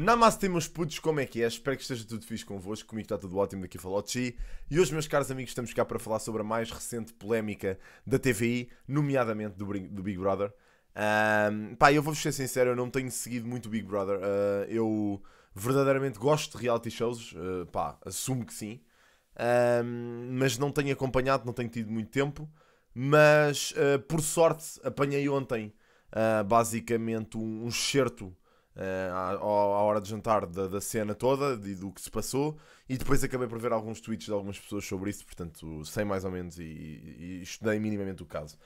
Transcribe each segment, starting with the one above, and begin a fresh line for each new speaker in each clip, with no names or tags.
Namastê meus putos, como é que é? Espero que esteja tudo fixe convosco, comigo está tudo ótimo, daqui falou Chi. E hoje, meus caros amigos, estamos cá para falar sobre a mais recente polémica da TVI, nomeadamente do, Big Brother. Um, pá, eu vou-vos ser sincero, eu não tenho seguido muito o Big Brother. Uh, eu verdadeiramente gosto de reality shows, uh, pá, assumo que sim. Um, mas não tenho acompanhado, não tenho tido muito tempo. Mas, uh, por sorte, apanhei ontem, basicamente, um, um excerto eh, à, à, hora de jantar da, da cena toda e do que se passou, e depois acabei por ver alguns tweets de algumas pessoas sobre isso, portanto sei mais ou menos e, e estudei minimamente o caso.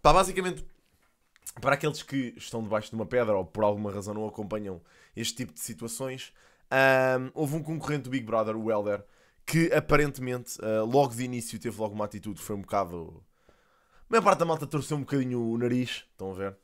Pá, basicamente, para aqueles que estão debaixo de uma pedra ou por alguma razão não acompanham este tipo de situações, um, houve um concorrente do Big Brother, o Elder, que aparentemente uh, logo de início teve logo uma atitude que foi um bocado. A maior parte da malta torceu um bocadinho o nariz, estão a ver?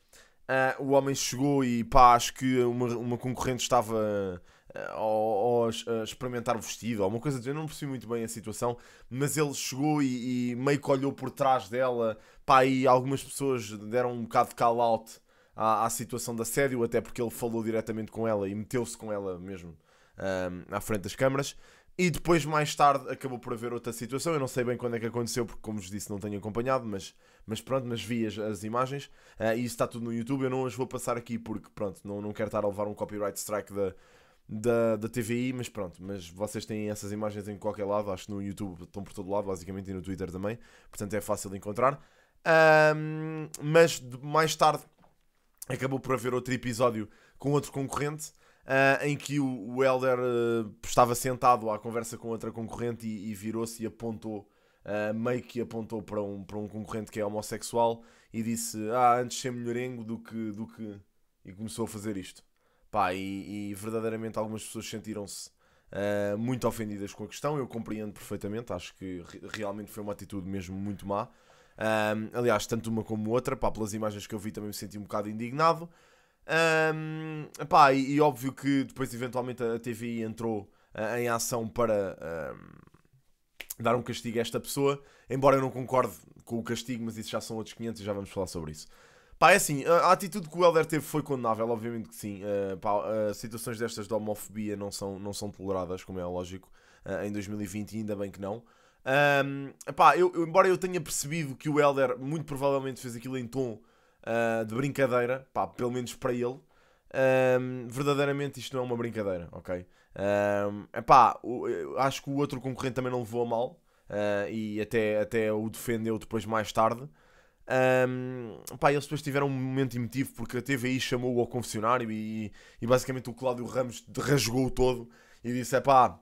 Uh, o homem chegou e pá, acho que uma, uma concorrente estava uh, ah, a, a, experimentar o vestido, ou uma coisa do eu não percebi muito bem a situação, mas ele chegou e, e, meio que olhou por trás dela, pá, e algumas pessoas deram um bocado de call out à, à situação de assédio, até porque ele falou diretamente com ela e meteu-se com ela mesmo um, ah, à frente das câmaras. E depois, mais tarde, acabou por haver outra situação. Eu não sei bem quando é que aconteceu, porque, como vos disse, não tenho acompanhado, mas, mas pronto, mas vi as, as imagens. Uh, e isso está tudo no YouTube. Eu não as vou passar aqui porque, pronto, não, não quero estar a levar um copyright strike da, da, da TVI, mas pronto. Mas vocês têm essas imagens em qualquer lado, acho que no YouTube estão por todo lado, basicamente, e no Twitter também. Portanto, é fácil de encontrar. Um, mas mais tarde acabou por haver outro episódio com outro concorrente. Uh, em que o, o Elder uh, ah, estava sentado à conversa com outra concorrente e, e virou-se e apontou, uh, meio que apontou para um, para um concorrente que é homossexual e disse: Ah, antes ser melhorengo do que, do que. E começou a fazer isto. Pá, e, e verdadeiramente algumas pessoas sentiram-se muito ofendidas com a questão. Eu compreendo perfeitamente, acho que re realmente foi uma atitude mesmo muito má. aliás, tanto uma como outra, pá, pelas imagens que eu vi também me senti um bocado indignado. Um, pá, e, e, óbvio que depois eventualmente a TVI entrou uh, em ação para um, dar um castigo a esta pessoa, embora eu não concorde com o castigo, mas isso já são outros 500 e já vamos falar sobre isso. Pá, é assim, a, a atitude que o Helder teve foi condenável, obviamente que sim. Uh, pá, uh, situações destas de homofobia não são, não são toleradas, como é lógico, em 2020 ainda bem que não. Um, pá, eu, eu, embora eu tenha percebido que o Helder muito provavelmente fez aquilo em tom uh, de brincadeira, pá, pelo menos para ele, um, verdadeiramente isto não é uma brincadeira, ok? Um, epá, o, acho que o outro concorrente também não levou a mal uh, e até, até o defendeu depois mais tarde. Um, pá, eles depois tiveram um momento emotivo porque a TVI chamou-o ao confessionário e, e, basicamente o Cláudio Ramos rasgou-o todo e disse: é pá,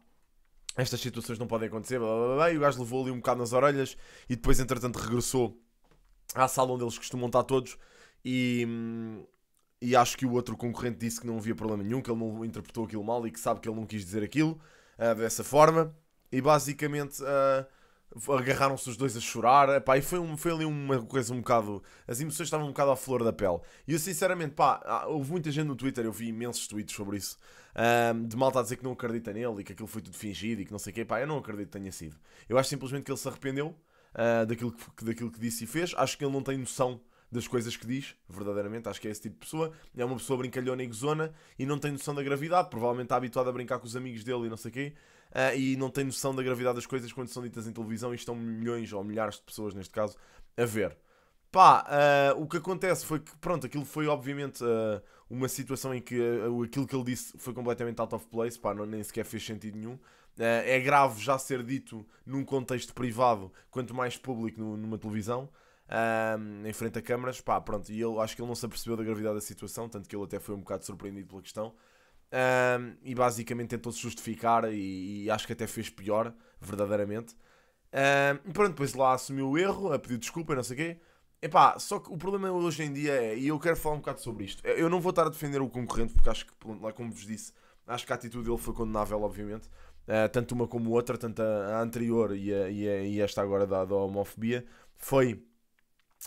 estas situações não podem acontecer. Blá, blá, blá, e o gajo levou ali um bocado nas orelhas e depois, entretanto, regressou à sala onde eles costumam estar todos e, e acho que o outro concorrente disse que não havia problema nenhum, que ele não interpretou aquilo mal e que sabe que ele não quis dizer aquilo uh, dessa forma. E basicamente uh, agarraram-se os dois a chorar. Epá, e foi, um, foi ali uma coisa um bocado. As emoções estavam um bocado à flor da pele. E eu sinceramente, pá, ah, houve muita gente no Twitter, eu vi imensos tweets sobre isso. Um, de malta a dizer que não acredita nele e que aquilo foi tudo fingido e que não sei o quê. Pá, eu não acredito que tenha sido. Eu acho simplesmente que ele se arrependeu uh, daquilo, que, daquilo que disse e fez. Acho que ele não tem noção das coisas que diz, verdadeiramente, acho que é esse tipo de pessoa. É uma pessoa brincalhona e gozona e não tem noção da gravidade, provavelmente está habituado a brincar com os amigos dele e não sei o quê, uh, e não tem noção da gravidade das coisas quando são ditas em televisão e estão milhões ou milhares de pessoas, neste caso, a ver. Pá, uh, o que acontece foi que, pronto, aquilo foi obviamente uh, uma situação em que uh, aquilo que ele disse foi completamente out of place, pá, não, nem sequer fez sentido nenhum. é grave já ser dito num contexto privado, quanto mais público no, numa televisão um, em frente a câmaras, pá, pronto, e ele acho que ele não se apercebeu da gravidade da situação, tanto que ele até foi um bocado surpreendido pela questão. Um, e basicamente tentou-se justificar e, e, acho que até fez pior, verdadeiramente. Um, e pronto, depois lá assumiu o erro, a pedir desculpa e não sei o quê. pá, só que o problema hoje em dia é, e eu quero falar um bocado sobre isto, eu não vou estar a defender o concorrente porque acho que, lá como vos disse, acho que a atitude dele foi condenável, obviamente. Uh, tanto uma como outra, tanto a, anterior e, a, e, a, e esta agora da, da homofobia, foi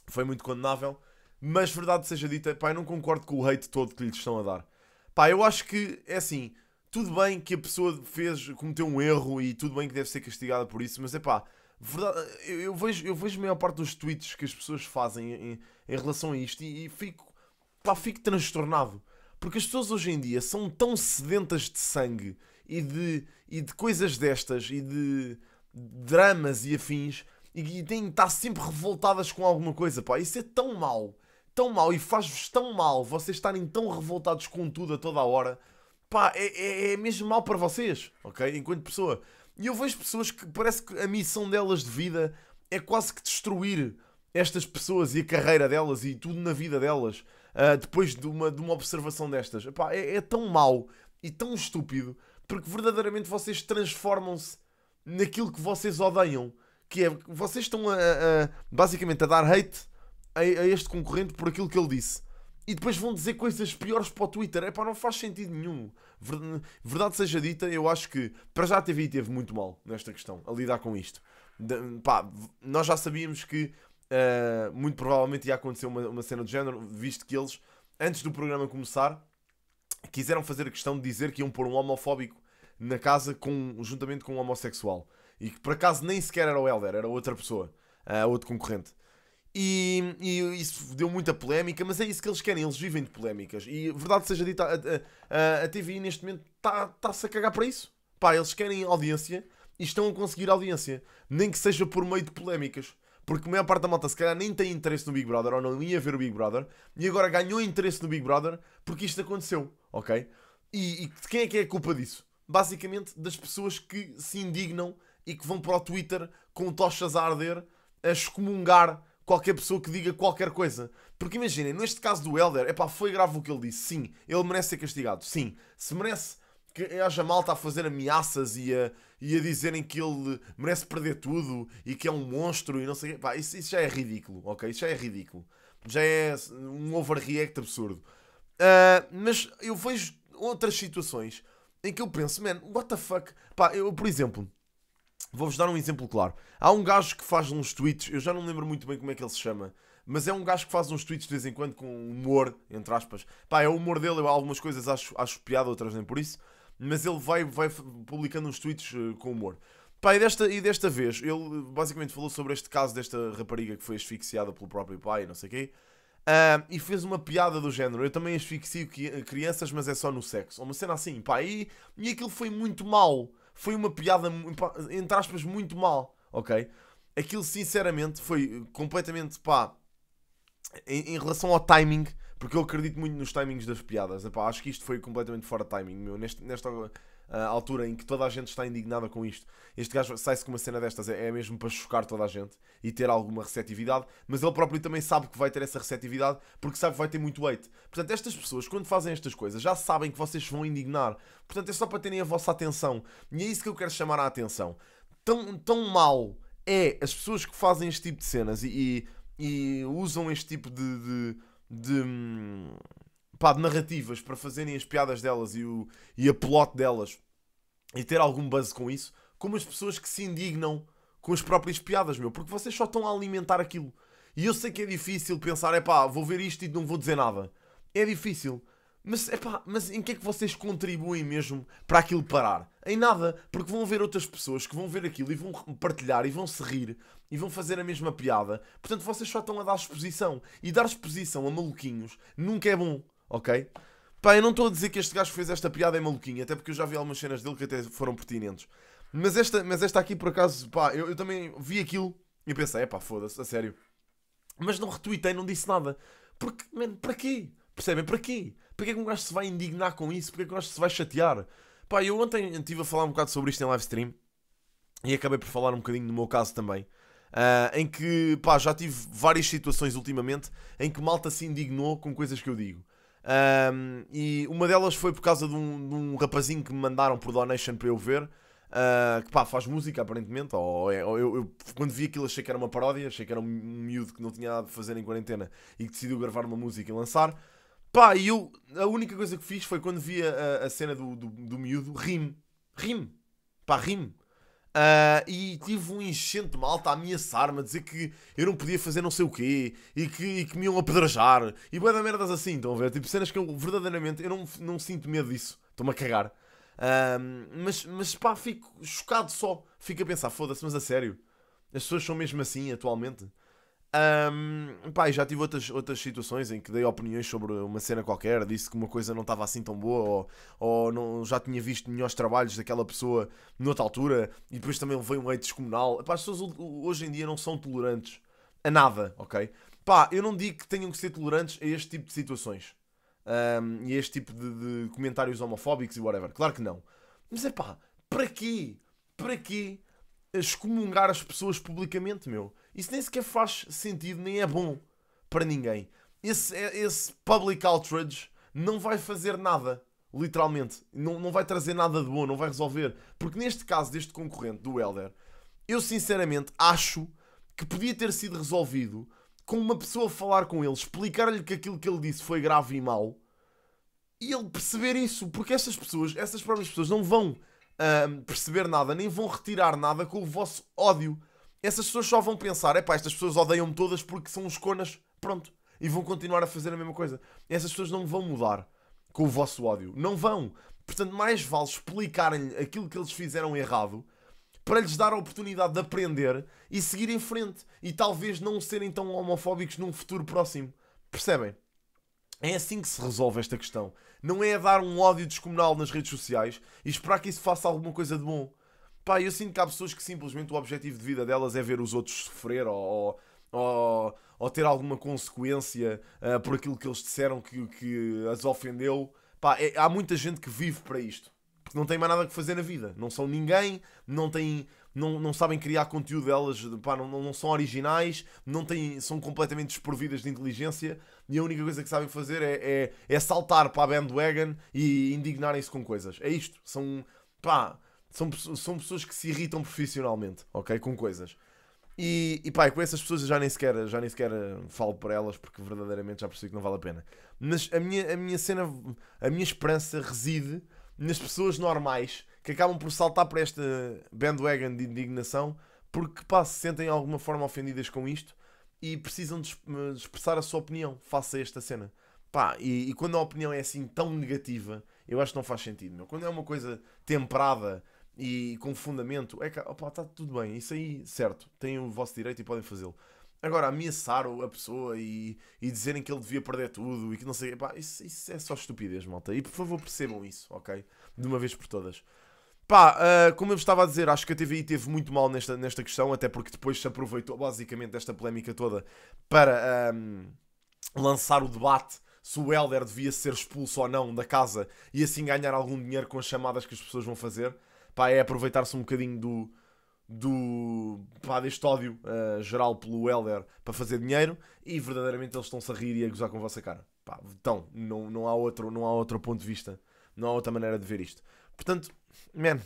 foi muito condenável. Mas verdade seja dita, pá, eu não concordo com o hate todo que lhes estão a dar. Pá, eu acho que é assim, tudo bem que a pessoa fez, cometeu um erro e tudo bem que deve ser castigada por isso, mas é pá, verdade, eu, eu, vejo, eu vejo a maior parte dos tweets que as pessoas fazem em, em relação a isto e, e fico, pá, fico transtornado. Porque as pessoas hoje em dia são tão sedentas de sangue e de, e de coisas destas e de dramas e afins e, e têm de estar sempre revoltadas com alguma coisa, pá. Isso é tão mau, tão mau e faz-vos tão mal vocês estarem tão revoltados com tudo a toda a hora, pá. É, é, é mesmo mal para vocês, ok? Enquanto pessoa. E eu vejo pessoas que parece que a missão delas de vida é quase que destruir estas pessoas e a carreira delas e tudo na vida delas uh, depois de uma, de uma observação destas. Epá, é, é, tão mau e tão estúpido porque verdadeiramente vocês transformam-se naquilo que vocês odeiam que é vocês estão a, a, basicamente a dar hate a, a, este concorrente por aquilo que ele disse. E depois vão dizer coisas piores para o Twitter. É pá, não faz sentido nenhum. Verdade seja dita, eu acho que para já a TV teve muito mal nesta questão, a lidar com isto. De, pá, nós já sabíamos que uh, muito provavelmente ia acontecer uma, uma cena do género, visto que eles, antes do programa começar, quiseram fazer a questão de dizer que iam pôr um homofóbico na casa com, juntamente com um homossexual e que por acaso nem sequer era o Helder, era outra pessoa, uh, outro concorrente. E, e, isso deu muita polémica, mas é isso que eles querem, eles vivem de polémicas. E verdade seja dita, a, a, a TVI neste momento está-se tá a cagar para isso. Pá, eles querem audiência e estão a conseguir audiência, nem que seja por meio de polémicas. Porque a maior parte da malta se calhar nem tem interesse no Big Brother ou não ia ver o Big Brother e agora ganhou interesse no Big Brother porque isto aconteceu, ok? E, e quem é que é a culpa disso? Basicamente das pessoas que se indignam e que vão para o Twitter com tochas a arder a excomungar qualquer pessoa que diga qualquer coisa. Porque imaginem, neste caso do Elder, epá, foi grave o que ele disse. Sim, ele merece ser castigado. Sim, se merece que haja malta a fazer ameaças e a, e a dizerem que ele merece perder tudo e que é um monstro e não sei o quê. Pá, isso, isso já é ridículo, ok? Isso já é ridículo. Já é um overreact absurdo. Uh, mas eu vejo outras situações em que eu penso, man, what the fuck? Pá, eu, por exemplo, Vou-vos dar um exemplo claro. Há um gajo que faz uns tweets, eu já não lembro muito bem como é que ele se chama, mas é um gajo que faz uns tweets de vez em quando com humor, entre aspas. Pá, é o humor dele, eu, algumas coisas acho, acho piada, outras nem por isso, mas ele vai, vai publicando uns tweets eh, com humor. Pá, e desta, e desta vez, ele eh, basicamente falou sobre este caso desta rapariga que foi asfixiada pelo próprio pai, não sei o quê, uh, e fez uma piada do género. Eu também asfixio crianças, mas é só no sexo. Uma cena assim, pá, e, e aquilo foi muito mal foi uma piada, entre aspas, muito mal, ok? Aquilo, sinceramente, foi eh, completamente, pá, em, em relação ao timing, porque eu acredito muito nos timings das piadas, epá, acho que isto foi completamente fora de timing, meu, neste, nesta a ah, altura em que toda a gente está indignada com isto. Este gajo sai-se com uma cena destas, é, é mesmo para chocar toda a gente e ter alguma receptividade, mas ele próprio também sabe que vai ter essa receptividade porque sabe que vai ter muito weight. Portanto, estas pessoas, quando fazem estas coisas, já sabem que vocês vão indignar. Portanto, é só para terem a vossa atenção. E é isso que eu quero chamar a atenção. Tão, tão mal é as pessoas que fazem este tipo de cenas e, e, e usam este tipo de, de, de hum, pá, de narrativas para fazerem as piadas delas e, o, e a plot delas e ter algum buzz com isso, como as pessoas que se indignam com as próprias piadas, meu, porque vocês só estão a alimentar aquilo. E eu sei que é difícil pensar, é pá, vou ver isto e não vou dizer nada. É difícil. Mas, é pá, mas em que é que vocês contribuem mesmo para aquilo parar? Em nada, porque vão ver outras pessoas que vão ver aquilo e vão partilhar e vão se rir e vão fazer a mesma piada. Portanto, vocês só estão a dar exposição. E dar exposição a maluquinhos nunca é bom ok? Pá, eu não estou a dizer que este gajo que fez esta piada é maluquinho, até porque eu já vi algumas cenas dele que até foram pertinentes. Mas esta, mas esta aqui, por acaso, pá, eu, eu também vi aquilo e pensei, é pá, foda-se, a sério. Mas não retuitei, não disse nada. Porque, mano, para quê? Percebem? Para quê? Para que é que um gajo se vai indignar com isso? Para que é que um gajo se vai chatear? Pá, eu ontem estive a falar um bocado sobre isto em live stream e acabei por falar um bocadinho do meu caso também. Uh, em que pá, já tive várias situações ultimamente em que malta se indignou com coisas que eu digo. Um, e uma delas foi por causa de um, de um, rapazinho que me mandaram por donation para eu ver. Uh, que pá, faz música aparentemente. Ou, é, ou eu, eu, quando vi aquilo achei que era uma paródia, achei que era um miúdo que não tinha nada de fazer em quarentena e que decidiu gravar uma música e lançar. Pá, e eu, a única coisa que fiz foi quando vi a, a cena do, do, do miúdo, rime. Rime. Pá, rime. Uh, e tive um enchente de malta a ameaçar-me, a dizer que eu não podia fazer não sei o quê e que, e que me iam apedrejar e boa da merdas assim, estão a ver? Tipo cenas que eu verdadeiramente eu não, não sinto medo disso, estou-me a cagar. Uh, mas, mas pá, fico chocado só, fico a pensar, foda-se, mas a sério, as pessoas são mesmo assim atualmente. Um, pá, já tive outras, outras situações em que dei opiniões sobre uma cena qualquer, disse que uma coisa não estava assim tão boa, ou, ou não, já tinha visto melhores trabalhos daquela pessoa noutra altura, e depois também veio um hate descomunal. Pá, as pessoas hoje em dia não são tolerantes a nada, ok? Pá, eu não digo que tenham que ser tolerantes a este tipo de situações um, e a este tipo de, de comentários homofóbicos e whatever, claro que não. Mas é pá, para quê? Para quê excomungar as pessoas publicamente, meu? Isso nem sequer faz sentido, nem é bom para ninguém. Esse, é, esse public outrage não vai fazer nada, literalmente. Não, não vai trazer nada de bom, não vai resolver. Porque neste caso deste concorrente, do Elder, eu sinceramente acho que podia ter sido resolvido com uma pessoa falar com ele, explicar-lhe que aquilo que ele disse foi grave e mau, e ele perceber isso, porque essas pessoas, essas próprias pessoas, não vão uh, perceber nada, nem vão retirar nada com o vosso ódio essas pessoas só vão pensar: é pá, estas pessoas odeiam-me todas porque são uns conas, pronto, e vão continuar a fazer a mesma coisa. Essas pessoas não vão mudar com o vosso ódio, não vão. Portanto, mais vale explicarem aquilo que eles fizeram errado para lhes dar a oportunidade de aprender e seguir em frente e talvez não serem tão homofóbicos num futuro próximo. Percebem? É assim que se resolve esta questão. Não é dar um ódio descomunal nas redes sociais e esperar que isso faça alguma coisa de bom. Pá, eu sinto que há pessoas que simplesmente o objetivo de vida delas é ver os outros sofrer ou, ou, ou ter alguma consequência uh, por aquilo que eles disseram que, que as ofendeu. Pá, é, há muita gente que vive para isto. Porque não tem mais nada que fazer na vida. Não são ninguém, não têm. Não, não sabem criar conteúdo delas, pá, não, não são originais, não têm, são completamente desprovidas de inteligência e a única coisa que sabem fazer é, é, é saltar para a bandwagon e indignarem-se com coisas. É isto. São, pá, são, são pessoas que se irritam profissionalmente, ok? Com coisas. E, e pá, com essas pessoas eu já nem sequer, já nem sequer eh, falo por elas porque verdadeiramente já percebi que não vale a pena. Mas a minha, a minha cena, a minha esperança reside nas pessoas normais que acabam por saltar para esta bandwagon de indignação porque pá, se sentem de alguma forma ofendidas com isto e precisam de eh, expressar a sua opinião face a esta cena. Pá, e, e quando a opinião é assim tão negativa, eu acho que não faz sentido. Meu. Quando é uma coisa temperada e com fundamento, é que opa, está tudo bem, isso aí, certo, têm o vosso direito e podem fazê-lo. Agora, ameaçar a pessoa e, e dizerem que ele devia perder tudo e que não sei, epá, isso, isso é só estupidez, malta. E por favor percebam isso, ok? De uma vez por todas. Pá, uh, como eu estava a dizer, acho que a TVI teve muito mal nesta, nesta questão, até porque depois se aproveitou basicamente desta polémica toda para um, lançar o debate se o Elder devia ser expulso ou não da casa e assim ganhar algum dinheiro com as chamadas que as pessoas vão fazer pá, é aproveitar-se um bocadinho do, do pá, deste ódio uh, geral pelo Elder para fazer dinheiro e verdadeiramente eles estão-se a rir e a gozar com a vossa cara. Pá, então, não, não, há outro, não há outro ponto de vista, não há outra maneira de ver isto. Portanto, man,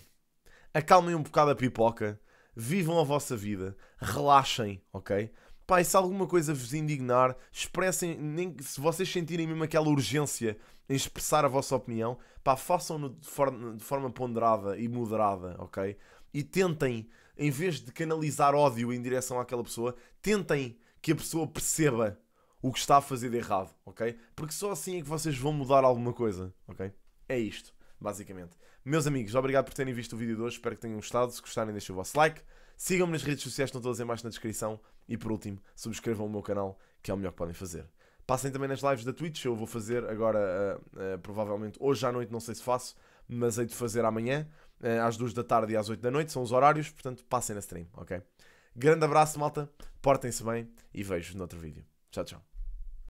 acalmem um bocado a pipoca, vivam a vossa vida, relaxem, ok? Pá, e se alguma coisa vos indignar, expressem, nem, se vocês sentirem mesmo aquela urgência em expressar a vossa opinião, pá, façam-no de, de forma ponderada e moderada, ok? E tentem, em vez de canalizar ódio em direção àquela pessoa, tentem que a pessoa perceba o que está a fazer de errado, ok? Porque só assim é que vocês vão mudar alguma coisa, ok? É isto basicamente. Meus amigos, obrigado por terem visto o vídeo de hoje, espero que tenham gostado. Se gostarem, deixem o vosso like. Sigam-me nas redes sociais, estão todas em baixo na descrição. E por último, subscrevam o meu canal, que é o melhor que podem fazer. Passem também nas lives da Twitch, eu vou fazer agora, uh, uh, provavelmente hoje à noite, não sei se faço, mas hei de fazer amanhã, uh, às 2 da tarde e às 8 da noite, são os horários, portanto passem na stream, ok? Grande abraço, malta, portem-se bem e vejo-vos no outro vídeo. Tchau, tchau.